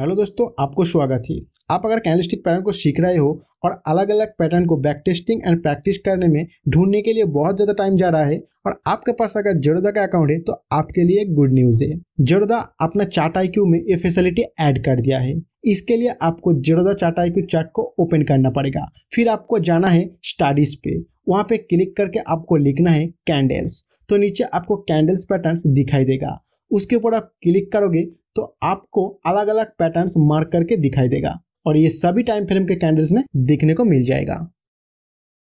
hello दोस्तों आपको स्वागत है आप अगर कैंडलस्टिक पैटर्न को सीख रहे हो और अलग अलग पैटर्न को बैक टेस्टिंग एंड प्रैक्टिस करने में ढूंढने के लिए बहुत ज़्यादा टाइम जा रहा है और आपके पास अगर जरोदा का अकाउंट है तो आपके लिए गुड न्यूज़ है जरोदा अपना चार्ट आई में ये फैसिलिटी ऐड कर दिया है इसके लिए आपको जरोदा चार्ट आई चार्ट को ओपन करना पड़ेगा फिर आपको जाना है स्टडीज़ पे वहाँ पे क्लिक करके आपको लिखना है कैंडल्स तो नीचे आपको कैंडल्स पैटर्न दिखाई देगा उसके ऊपर आप क्लिक करोगे तो आपको अलग अलग पैटर्न्स मार्क करके दिखाई देगा और ये सभी टाइम फ्रेम के कैंडल्स में देखने को मिल जाएगा